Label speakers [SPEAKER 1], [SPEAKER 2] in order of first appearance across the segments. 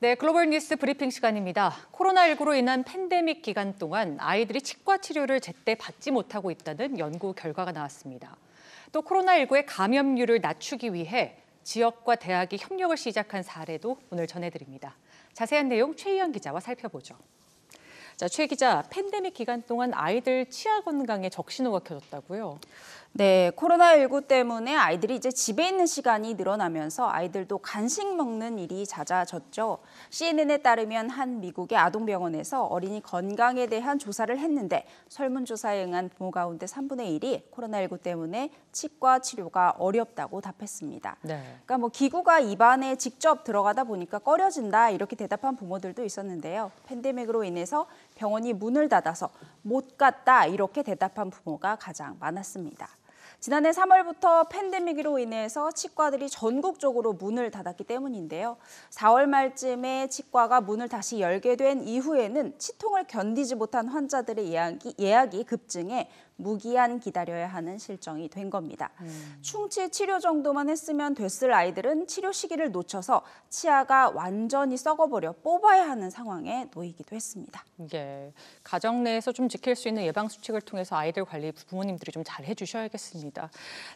[SPEAKER 1] 네, 글로벌 뉴스 브리핑 시간입니다. 코로나19로 인한 팬데믹 기간 동안 아이들이 치과 치료를 제때 받지 못하고 있다는 연구 결과가 나왔습니다. 또 코로나19의 감염률을 낮추기 위해 지역과 대학이 협력을 시작한 사례도 오늘 전해드립니다. 자세한 내용 최희연 기자와 살펴보죠.
[SPEAKER 2] 자, 최 기자, 팬데믹 기간 동안 아이들 치아 건강에 적신호가 켜졌다고요? 네, 코로나19 때문에 아이들이 이제 집에 있는 시간이 늘어나면서 아이들도 간식 먹는 일이 잦아졌죠. CNN에 따르면 한 미국의 아동병원에서 어린이 건강에 대한 조사를 했는데 설문조사에 응한 부모 가운데 3분의 1이 코로나19 때문에 치과 치료가 어렵다고 답했습니다. 네. 그러니까 뭐 기구가 입안에 직접 들어가다 보니까 꺼려진다 이렇게 대답한 부모들도 있었는데요. 팬데믹으로 인해서 병원이 문을 닫아서 못 갔다 이렇게 대답한 부모가 가장 많았습니다. 지난해 3월부터 팬데믹으로 인해서 치과들이 전국적으로 문을 닫았기 때문인데요. 4월 말쯤에 치과가 문을 다시 열게 된 이후에는 치통을 견디지 못한 환자들의 예약이, 급증해 무기한 기다려야 하는 실정이 된 겁니다. 음. 충치 치료 정도만 했으면 됐을 아이들은 치료 시기를 놓쳐서 치아가 완전히 썩어버려 뽑아야 하는 상황에 놓이기도 했습니다. 예, 가정 내에서 좀 지킬 수 있는 예방 수칙을 통해서 아이들 관리 부모님들이 좀 잘
[SPEAKER 1] 해주셔야겠습니다.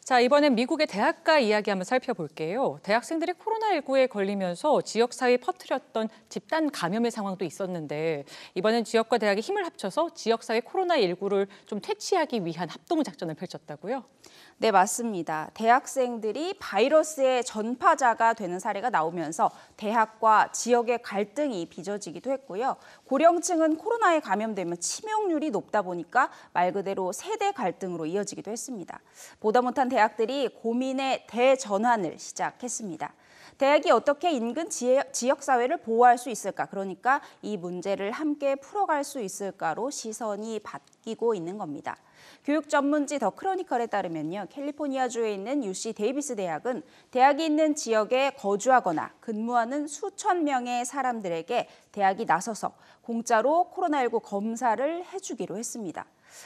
[SPEAKER 1] 자 이번엔 미국의 대학가 이야기 한번 살펴볼게요. 대학생들이 코로나19에 걸리면서 지역사회에 퍼뜨렸던 집단 감염의 상황도 있었는데
[SPEAKER 2] 이번엔 지역과 대학이 힘을 합쳐서 지역사회 코로나19를 좀 퇴치하기 피하기 위한 합동 작전을 펼쳤다고요? 네, 맞습니다. 대학생들이 바이러스의 전파자가 되는 사례가 나오면서 대학과 지역의 갈등이 빚어지기도 했고요. 고령층은 코로나에 감염되면 치명률이 높다 보니까 말 그대로 세대 갈등으로 이어지기도 했습니다. 보다 못한 대학들이 고민의 대전환을 시작했습니다. 대학이 어떻게 인근 지역 사회를 보호할 수 있을까? 그러니까 이 문제를 함께 풀어갈 수 있을까로 시선이 바뀌고 있는 겁니다. 교육 전문지 더 크로니컬에 따르면요. 캘리포니아주에 있는 UC 데이비스 대학은 대학이 있는 지역에 거주하거나 근무하는 수천 명의 사람들에게 대학이 나서서 공짜로 코로나19 검사를 해주기로 했습니다.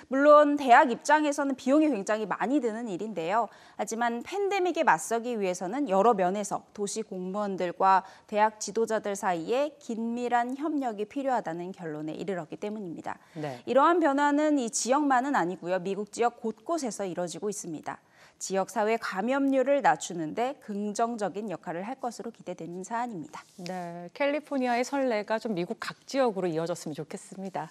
[SPEAKER 2] 물론 대학 입장에서는 비용이 굉장히 많이 드는 일인데요. 하지만 팬데믹에 맞서기 위해서는 여러 면에서 도시 공무원들과 대학 지도자들 사이에 긴밀한 협력이 필요하다는 결론에 이르렀기 때문입니다. 네. 이러한 변화는 이 지역만은 아니고요. 미국 지역 곳곳에서 이뤄지고 있습니다. 지역사회 감염률을 낮추는데 긍정적인 역할을 할 것으로 기대되는 사안입니다. 네, 캘리포니아의
[SPEAKER 1] 선례가 좀 미국 각 지역으로 이어졌으면 좋겠습니다.